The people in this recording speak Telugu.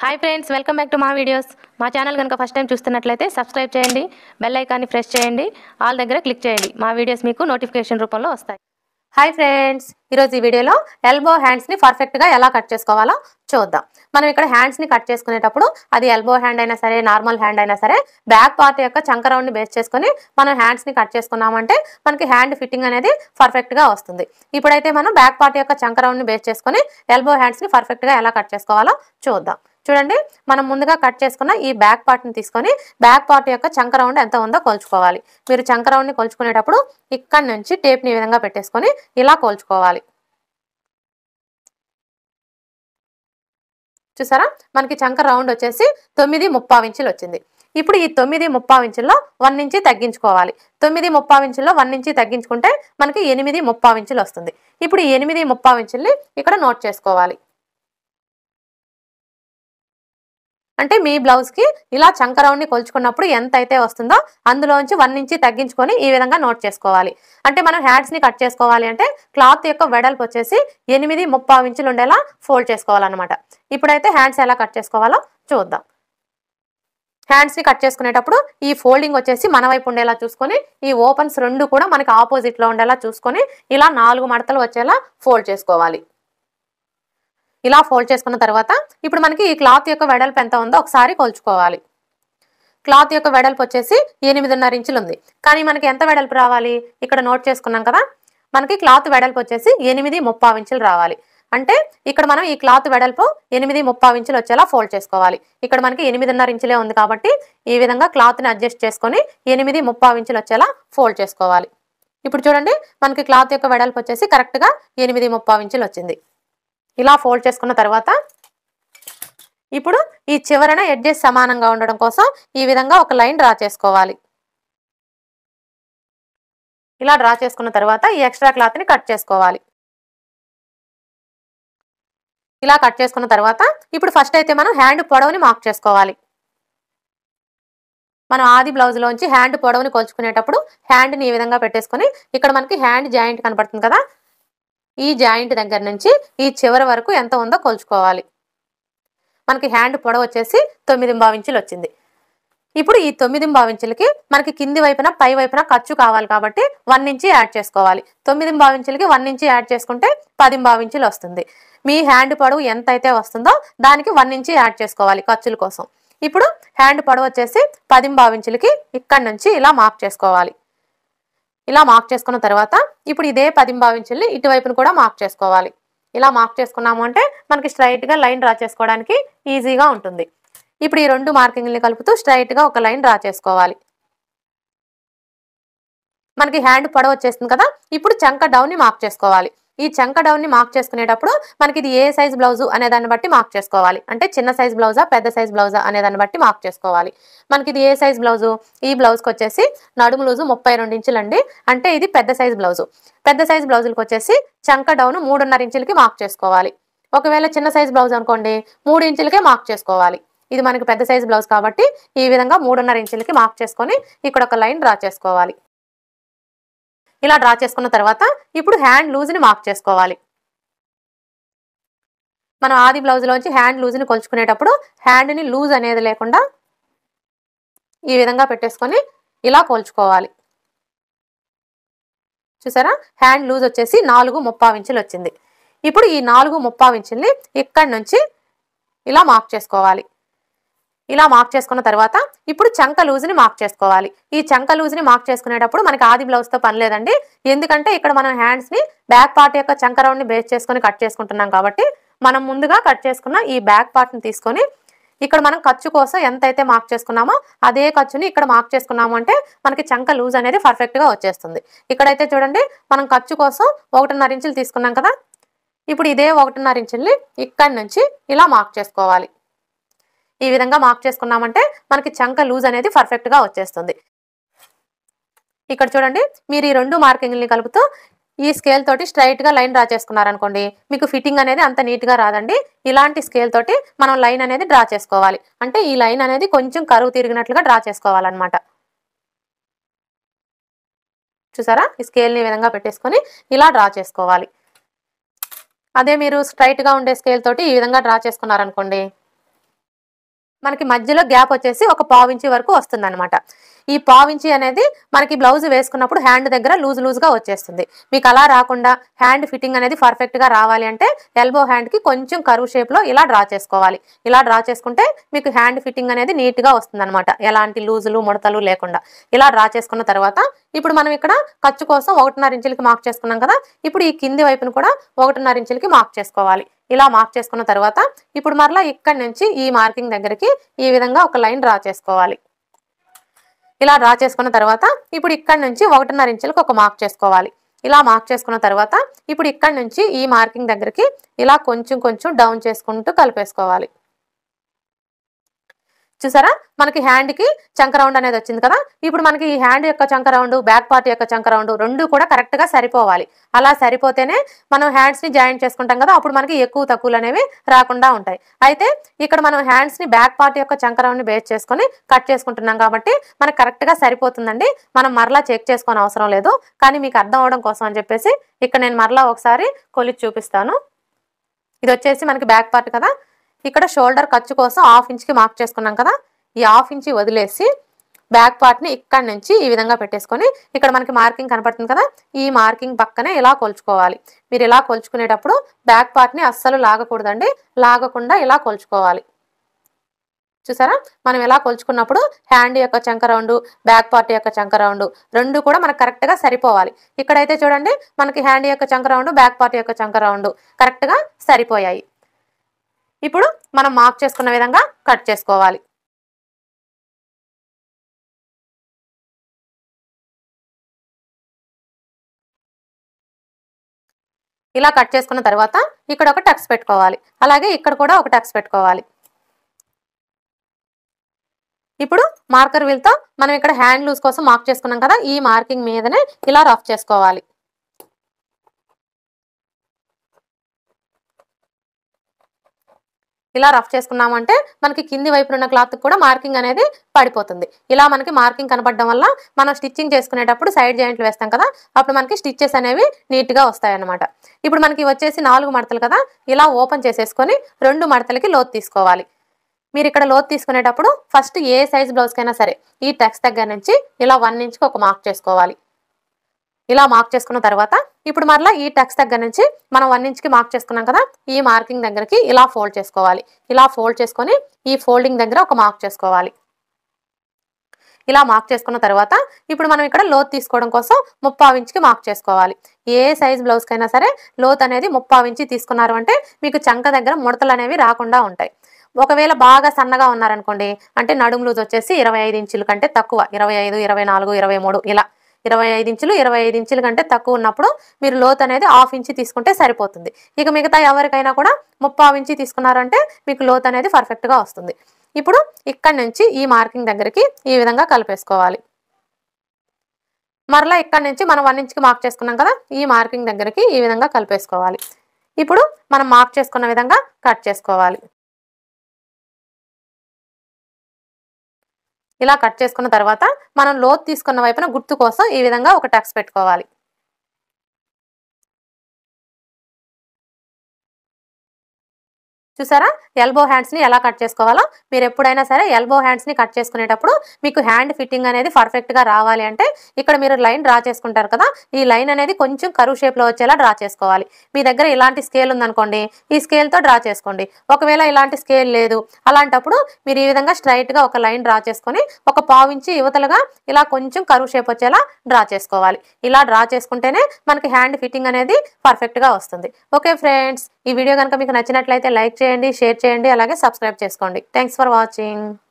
hi friends welcome back to మా వీడియోస్ మా ఛానల్ కనుక ఫస్ట్ టైం చూస్తున్నట్లయితే సబ్స్క్రైబ్ చేయండి బెల్ ఐకాన్ని ప్రెస్ చేయండి ఆల్ దగ్గర క్లిక్ చేయండి మా వీడియోస్ మీకు నోటిఫికేషన్ రూపంలో వస్తాయి హాయ్ ఫ్రెండ్స్ ఈరోజు ఈ వీడియోలో ఎల్బో హ్యాండ్స్ని పర్ఫెక్ట్గా ఎలా కట్ చేసుకోవాలో చూద్దాం మనం ఇక్కడ హ్యాండ్స్ని కట్ చేసుకునేటప్పుడు అది ఎల్బో హ్యాండ్ అయినా సరే నార్మల్ హ్యాండ్ అయినా సరే బ్యాక్ పార్ట్ యొక్క చంక రౌండ్ని బేస్ చేసుకుని మనం హ్యాండ్స్ని కట్ చేసుకున్నామంటే మనకి హ్యాండ్ ఫిట్టింగ్ అనేది పర్ఫెక్ట్గా వస్తుంది ఇప్పుడైతే మనం బ్యాక్ పార్ట్ యొక్క చంక రౌండ్ని బేస్ చేసుకుని ఎల్బో హ్యాండ్స్ని పర్ఫెక్ట్గా ఎలా కట్ చేసుకోవాలో చూద్దాం చూడండి మనం ముందుగా కట్ చేసుకున్న ఈ బ్యాక్ పార్ట్ని తీసుకొని బ్యాక్ పార్ట్ యొక్క చంక రౌండ్ ఎంత ఉందో కొలుచుకోవాలి మీరు చంక రౌండ్ని కొలుచుకునేటప్పుడు ఇక్కడ నుంచి టేప్ని ఈ విధంగా పెట్టేసుకొని ఇలా కొలుచుకోవాలి చూసారా మనకి చంక రౌండ్ వచ్చేసి తొమ్మిది ముప్పావు ఇంచులు వచ్చింది ఇప్పుడు ఈ తొమ్మిది ముప్పావు ఇంచుల్లో వన్ ఇంచి తగ్గించుకోవాలి తొమ్మిది ముప్పావు ఇంచుల్లో వన్ ఇంచి తగ్గించుకుంటే మనకి ఎనిమిది ముప్పావు ఇంచులు వస్తుంది ఇప్పుడు ఈ ఎనిమిది ముప్పావు ఇంచుల్ని ఇక్కడ నోట్ చేసుకోవాలి అంటే మీ బ్లౌజ్కి ఇలా చంకరౌండ్ని కొలుచుకున్నప్పుడు ఎంత అయితే వస్తుందో అందులోంచి వన్ ఇంచి తగ్గించుకొని ఈ విధంగా నోట్ చేసుకోవాలి అంటే మనం హ్యాడ్స్ని కట్ చేసుకోవాలి అంటే క్లాత్ యొక్క వెడల్పు వచ్చేసి ఎనిమిది ముప్పై ఇంచులు ఉండేలా ఫోల్డ్ చేసుకోవాలన్నమాట ఇప్పుడైతే హ్యాండ్స్ ఎలా కట్ చేసుకోవాలో చూద్దాం హ్యాండ్స్ని కట్ చేసుకునేటప్పుడు ఈ ఫోల్డింగ్ వచ్చేసి మన వైపు ఉండేలా చూసుకొని ఈ ఓపెన్స్ రెండు కూడా మనకి ఆపోజిట్లో ఉండేలా చూసుకొని ఇలా నాలుగు మడతలు వచ్చేలా ఫోల్డ్ చేసుకోవాలి ఇలా ఫోల్డ్ చేసుకున్న తర్వాత ఇప్పుడు మనకి ఈ క్లాత్ యొక్క వెడల్పు ఎంత ఉందో ఒకసారి కొలుచుకోవాలి క్లాత్ యొక్క వెడల్పు వచ్చేసి ఎనిమిదిన్నర ఇంచులు ఉంది కానీ మనకి ఎంత వెడల్పు రావాలి ఇక్కడ నోట్ చేసుకున్నాం కదా మనకి క్లాత్ వెడల్పు వచ్చేసి ఎనిమిది ముప్పావు ఇంచులు రావాలి అంటే ఇక్కడ మనం ఈ క్లాత్ వెడల్పు ఎనిమిది ముప్పావు ఇంచులు వచ్చేలా ఫోల్డ్ చేసుకోవాలి ఇక్కడ మనకి ఎనిమిదిన్నర ఇంచులే ఉంది కాబట్టి ఈ విధంగా క్లాత్ని అడ్జస్ట్ చేసుకొని ఎనిమిది ముప్పావు ఇంచులు వచ్చేలా ఫోల్డ్ చేసుకోవాలి ఇప్పుడు చూడండి మనకి క్లాత్ యొక్క వెడల్పు వచ్చేసి కరెక్ట్గా ఎనిమిది ముప్పావు ఇంచులు వచ్చింది ఇలా ఫోల్డ్ చేసుకున్న తర్వాత ఇప్పుడు ఈ చివరన ఎడ్జెస్ సమానంగా ఉండడం కోసం ఈ విధంగా ఒక లైన్ డ్రా చేసుకోవాలి ఇలా డ్రా చేసుకున్న తర్వాత ఈ ఎక్స్ట్రా క్లాత్ని కట్ చేసుకోవాలి ఇలా కట్ చేసుకున్న తర్వాత ఇప్పుడు ఫస్ట్ అయితే మనం హ్యాండ్ పొడవుని మార్క్ చేసుకోవాలి మనం ఆది బ్లౌజ్లోంచి హ్యాండ్ పొడవుని కొలుచుకునేటప్పుడు హ్యాండ్ని ఈ విధంగా పెట్టేసుకొని ఇక్కడ మనకి హ్యాండ్ జాయింట్ కనపడుతుంది కదా ఈ జాయింట్ దగ్గర నుంచి ఈ చివరి వరకు ఎంత ఉందో కొలుచుకోవాలి మనకి హ్యాండ్ పొడవ వచ్చేసి తొమ్మిది ఇంచులు వచ్చింది ఇప్పుడు ఈ తొమ్మిది ఇంచులకి మనకి కింది వైపున పై వైపున ఖర్చు కావాలి కాబట్టి వన్ ఇంచి యాడ్ చేసుకోవాలి తొమ్మిది ఇంచులకి వన్ ఇంచి యాడ్ చేసుకుంటే పది భావించులు వస్తుంది మీ హ్యాండ్ పొడవు ఎంత అయితే వస్తుందో దానికి వన్ ఇంచి యాడ్ చేసుకోవాలి ఖర్చుల కోసం ఇప్పుడు హ్యాండ్ పొడవ వచ్చేసి పది భావించులకి ఇక్కడ నుంచి ఇలా మార్క్ చేసుకోవాలి ఇలా మార్క్ చేసుకున్న తర్వాత ఇప్పుడు ఇదే పదింబావించుల్ని ఇటువైపును కూడా మార్క్ చేసుకోవాలి ఇలా మార్క్ చేసుకున్నాము అంటే మనకి స్ట్రైట్గా లైన్ డ్రా చేసుకోవడానికి ఈజీగా ఉంటుంది ఇప్పుడు ఈ రెండు మార్కింగ్ని కలుపుతూ స్ట్రైట్గా ఒక లైన్ డ్రా చేసుకోవాలి మనకి హ్యాండ్ పొడవ వచ్చేసింది కదా ఇప్పుడు చంక డౌన్ని మార్క్ చేసుకోవాలి ఈ చంక డౌన్ని మార్క్ చేసుకునేటప్పుడు మనకి ఇది ఏ సైజ్ బ్లౌజ్ అనే దాన్ని బట్టి మార్క్ చేసుకోవాలి అంటే చిన్న సైజ్ బ్లౌజా పెద్ద సైజ్ బ్లౌజా అనే దాన్ని బట్టి మార్క్ చేసుకోవాలి మనకి ఇది ఏ సైజ్ బ్లౌజు ఈ బ్లౌజ్కి వచ్చేసి నడుము లూజు ముప్పై రెండు ఇంచులండి అంటే ఇది పెద్ద సైజ్ బ్లౌజు పెద్ద సైజ్ బ్లౌజులకు వచ్చేసి చంక డౌన్ మూడున్నర ఇంచులకి మార్క్ చేసుకోవాలి ఒకవేళ చిన్న సైజ్ బ్లౌజ్ అనుకోండి మూడు ఇంచులకే మార్క్ చేసుకోవాలి ఇది మనకి పెద్ద సైజ్ బ్లౌజ్ కాబట్టి ఈ విధంగా మూడున్నర ఇంచులకి మార్క్ చేసుకొని ఇక్కడ ఒక లైన్ డ్రా చేసుకోవాలి ఇలా డ్రా చేసుకున్న తర్వాత ఇప్పుడు హ్యాండ్ లూజ్ని మార్క్ చేసుకోవాలి మనం ఆది బ్లౌజ్లోంచి హ్యాండ్ లూజ్ని కొలుచుకునేటప్పుడు హ్యాండ్ని లూజ్ అనేది లేకుండా ఈ విధంగా పెట్టేసుకొని ఇలా కోల్చుకోవాలి చూసారా హ్యాండ్ లూజ్ వచ్చేసి నాలుగు ముప్పావు ఇంచులు వచ్చింది ఇప్పుడు ఈ నాలుగు ముప్పావు ఇంచుల్ని ఇక్కడి నుంచి ఇలా మార్క్ చేసుకోవాలి ఇలా మార్క్ చేసుకున్న తర్వాత ఇప్పుడు చంక లూజ్ని మార్క్ చేసుకోవాలి ఈ చంక లూజ్ని మార్క్ చేసుకునేటప్పుడు మనకి ఆది బ్లౌజ్తో పని లేదండి ఎందుకంటే ఇక్కడ మనం హ్యాండ్స్ని బ్యాక్ పార్ట్ యొక్క చంక రౌండ్ని బేస్ చేసుకొని కట్ చేసుకుంటున్నాం కాబట్టి మనం ముందుగా కట్ చేసుకున్న ఈ బ్యాక్ పార్ట్ని తీసుకొని ఇక్కడ మనం ఖర్చు కోసం ఎంతైతే మార్క్ చేసుకున్నామో అదే ఖర్చుని ఇక్కడ మార్క్ చేసుకున్నాము అంటే మనకి చంక లూజ్ అనేది పర్ఫెక్ట్గా వచ్చేస్తుంది ఇక్కడైతే చూడండి మనం ఖర్చు కోసం ఒకటిన్నర ఇంచులు తీసుకున్నాం కదా ఇప్పుడు ఇదే ఒకటిన్నర ఇంచుల్ని ఇక్కడి నుంచి ఇలా మార్క్ చేసుకోవాలి ఈ విధంగా మార్క్ చేసుకున్నామంటే మనకి చంక లూజ్ అనేది పర్ఫెక్ట్గా వచ్చేస్తుంది ఇక్కడ చూడండి మీరు ఈ రెండు మార్కింగ్ని కలుపుతూ ఈ స్కేల్ తోటి స్ట్రైట్గా లైన్ డ్రా చేసుకున్నారనుకోండి మీకు ఫిట్టింగ్ అనేది అంత నీట్గా రాదండి ఇలాంటి స్కేల్ తోటి మనం లైన్ అనేది డ్రా చేసుకోవాలి అంటే ఈ లైన్ అనేది కొంచెం కరువు తిరిగినట్లుగా డ్రా చేసుకోవాలన్నమాట చూసారా ఈ స్కేల్ని విధంగా పెట్టేసుకొని ఇలా డ్రా చేసుకోవాలి అదే మీరు స్ట్రైట్గా ఉండే స్కేల్ తోటి ఈ విధంగా డ్రా చేసుకున్నారనుకోండి మనకి మధ్యలో గ్యాప్ వచ్చేసి ఒక పావించి వరకు వస్తుంది అనమాట ఈ పావించి అనేది మనకి బ్లౌజ్ వేసుకున్నప్పుడు హ్యాండ్ దగ్గర లూజ్ లూజ్గా వచ్చేస్తుంది మీకు అలా రాకుండా హ్యాండ్ ఫిట్టింగ్ అనేది పర్ఫెక్ట్గా రావాలి అంటే ఎల్బో హ్యాండ్కి కొంచెం కరువు షేప్లో ఇలా డ్రా చేసుకోవాలి ఇలా డ్రా చేసుకుంటే మీకు హ్యాండ్ ఫిట్టింగ్ అనేది నీట్గా అనమాట ఎలాంటి లూజులు ముడతలు లేకుండా ఇలా డ్రా చేసుకున్న తర్వాత ఇప్పుడు మనం ఇక్కడ ఖర్చు కోసం ఒకటిన్నర ఇంచులకి మార్క్ చేసుకున్నాం కదా ఇప్పుడు ఈ కింది వైపును కూడా ఒకటిన్నర ఇంచులకి మార్క్ చేసుకోవాలి ఇలా మార్క్ చేసుకున్న తర్వాత ఇప్పుడు మరలా ఇక్కడి నుంచి ఈ మార్కింగ్ దగ్గరికి ఈ విధంగా ఒక లైన్ డ్రా చేసుకోవాలి ఇలా డ్రా చేసుకున్న తర్వాత ఇప్పుడు ఇక్కడి నుంచి ఒకటిన్నర ఇంచులకు ఒక మార్క్ చేసుకోవాలి ఇలా మార్క్ చేసుకున్న తర్వాత ఇప్పుడు ఇక్కడి నుంచి ఈ మార్కింగ్ దగ్గరికి ఇలా కొంచెం కొంచెం డౌన్ చేసుకుంటూ కలిపేసుకోవాలి చూసారా మనకి హ్యాండ్కి చంక రౌండ్ అనేది వచ్చింది కదా ఇప్పుడు మనకి ఈ హ్యాండ్ యొక్క చంక రౌండ్ బ్యాక్ పార్ట్ యొక్క చంక రౌండ్ రెండు కూడా కరెక్ట్గా సరిపోవాలి అలా సరిపోతేనే మనం హ్యాండ్స్ని జాయింట్ చేసుకుంటాం కదా అప్పుడు మనకి ఎక్కువ తక్కువలు అనేవి రాకుండా ఉంటాయి అయితే ఇక్కడ మనం హ్యాండ్స్ని బ్యాక్ పార్ట్ యొక్క చంక రౌండ్ని బేస్ చేసుకొని కట్ చేసుకుంటున్నాం కాబట్టి మనకు కరెక్ట్గా సరిపోతుందండి మనం మరలా చెక్ చేసుకోని అవసరం లేదు కానీ మీకు అర్థం అవడం కోసం అని చెప్పేసి ఇక్కడ నేను మరలా ఒకసారి కొలిచి చూపిస్తాను ఇది వచ్చేసి మనకి బ్యాక్ పార్ట్ కదా ఇక్కడ షోల్డర్ ఖర్చు కోసం హాఫ్ ఇంచ్కి మార్క్ చేసుకున్నాం కదా ఈ హాఫ్ ఇంచి వదిలేసి బ్యాక్ పార్ట్ని ఇక్కడ నుంచి ఈ విధంగా పెట్టేసుకొని ఇక్కడ మనకి మార్కింగ్ కనపడుతుంది కదా ఈ మార్కింగ్ పక్కనే ఇలా కొలుచుకోవాలి మీరు ఇలా కొలుచుకునేటప్పుడు బ్యాక్ పార్ట్ని అస్సలు లాగకూడదండి లాగకుండా ఇలా కొలుచుకోవాలి చూసారా మనం ఎలా కొలుచుకున్నప్పుడు హ్యాండ్ యొక్క చంక రౌండ్ బ్యాక్ పార్ట్ యొక్క చంక రౌండ్ రెండు కూడా మనకు కరెక్ట్గా సరిపోవాలి ఇక్కడైతే చూడండి మనకి హ్యాండ్ యొక్క చంక రౌండ్ బ్యాక్ పార్ట్ యొక్క చంక రౌండ్ కరెక్ట్గా సరిపోయాయి ఇప్పుడు మనం మార్క్ చేసుకున్న విధంగా కట్ చేసుకోవాలి ఇలా కట్ చేసుకున్న తర్వాత ఇక్కడ ఒక టక్స్ పెట్టుకోవాలి అలాగే ఇక్కడ కూడా ఒక టక్స్ పెట్టుకోవాలి ఇప్పుడు మార్కర్ వీల్తో మనం ఇక్కడ హ్యాండ్ లూజ్ కోసం మార్క్ చేసుకున్నాం కదా ఈ మార్కింగ్ మీదనే ఇలా రఫ్ చేసుకోవాలి ఇలా రఫ్ చేసుకున్నామంటే మనకి కింది వైపున ఉన్న క్లాత్ కూడా మార్కింగ్ అనేది పడిపోతుంది ఇలా మనకి మార్కింగ్ కనపడడం వల్ల మనం స్టిచ్చింగ్ చేసుకునేటప్పుడు సైడ్ జాయింట్లు వేస్తాం కదా అప్పుడు మనకి స్టిచ్చెస్ అనేవి నీట్గా వస్తాయన్నమాట ఇప్పుడు మనకి వచ్చేసి నాలుగు మడతలు కదా ఇలా ఓపెన్ చేసేసుకొని రెండు మడతలకి లోతు తీసుకోవాలి మీరు ఇక్కడ లోతు తీసుకునేటప్పుడు ఫస్ట్ ఏ సైజ్ బ్లౌజ్కైనా సరే ఈ టెక్స్ దగ్గర నుంచి ఇలా వన్ ఇంచ్కి ఒక మార్క్ చేసుకోవాలి ఇలా మార్క్ చేసుకున్న తర్వాత ఇప్పుడు మరలా ఈ టెక్స్ దగ్గర నుంచి మనం వన్ ఇంచ్కి మార్క్ చేసుకున్నాం కదా ఈ మార్కింగ్ దగ్గరకి ఇలా ఫోల్డ్ చేసుకోవాలి ఇలా ఫోల్డ్ చేసుకొని ఈ ఫోల్డింగ్ దగ్గర ఒక మార్క్ చేసుకోవాలి ఇలా మార్క్ చేసుకున్న తర్వాత ఇప్పుడు మనం ఇక్కడ లోత్ తీసుకోవడం కోసం ముప్పావు ఇంచ్కి మార్క్ చేసుకోవాలి ఏ సైజ్ బ్లౌజ్కైనా సరే లోత్ అనేది ముప్పావు ఇంచి తీసుకున్నారు అంటే మీకు చంక దగ్గర ముడతలు అనేవి రాకుండా ఉంటాయి ఒకవేళ బాగా సన్నగా ఉన్నారనుకోండి అంటే నడుము లూజ్ వచ్చేసి ఇరవై ఐదు ఇంచుల కంటే తక్కువ ఇరవై ఐదు ఇరవై నాలుగు ఇరవై మూడు ఇలా ఇరవై ఐదు ఇంచులు ఇరవై ఐదు ఇంచుల కంటే తక్కువ ఉన్నప్పుడు మీరు లోతు అనేది హాఫ్ ఇంచ్ తీసుకుంటే సరిపోతుంది ఇక మిగతా ఎవరికైనా కూడా ముప్పావు ఇంచు తీసుకున్నారంటే మీకు లోతు అనేది పర్ఫెక్ట్గా వస్తుంది ఇప్పుడు ఇక్కడి నుంచి ఈ మార్కింగ్ దగ్గరికి ఈ విధంగా కలిపేసుకోవాలి మరలా ఇక్కడ నుంచి మనం వన్ ఇంచ్కి మార్క్ చేసుకున్నాం కదా ఈ మార్కింగ్ దగ్గరికి ఈ విధంగా కలిపేసుకోవాలి ఇప్పుడు మనం మార్క్ చేసుకున్న విధంగా కట్ చేసుకోవాలి ఇలా కట్ చేసుకున్న తర్వాత మనం లోతు తీసుకున్న వైపున గుర్తు కోసం ఈ విధంగా ఒక టక్స్ పెట్టుకోవాలి చూసారా ఎల్బో హ్యాండ్స్ని ఎలా కట్ చేసుకోవాలో మీరు ఎప్పుడైనా సరే ఎల్బో హ్యాండ్స్ని కట్ చేసుకునేటప్పుడు మీకు హ్యాండ్ ఫిట్టింగ్ అనేది పర్ఫెక్ట్గా రావాలి అంటే ఇక్కడ మీరు లైన్ డ్రా చేసుకుంటారు కదా ఈ లైన్ అనేది కొంచెం కరువు షేప్లో వచ్చేలా డ్రా చేసుకోవాలి మీ దగ్గర ఇలాంటి స్కేల్ ఉందనుకోండి ఈ స్కేల్తో డ్రా చేసుకోండి ఒకవేళ ఇలాంటి స్కేల్ లేదు అలాంటప్పుడు మీరు ఈ విధంగా స్ట్రైట్గా ఒక లైన్ డ్రా చేసుకొని ఒక పావించి యువతలుగా ఇలా కొంచెం కరువు షేప్ వచ్చేలా డ్రా చేసుకోవాలి ఇలా డ్రా చేసుకుంటేనే మనకి హ్యాండ్ ఫిట్టింగ్ అనేది పర్ఫెక్ట్గా వస్తుంది ఓకే ఫ్రెండ్స్ ఈ వీడియో కనుక మీకు నచ్చినట్లయితే లైక్ చేయండి షేర్ చేయండి అలాగే సబ్స్క్రైబ్ చేసుకోండి థ్యాంక్స్ ఫర్ వాచింగ్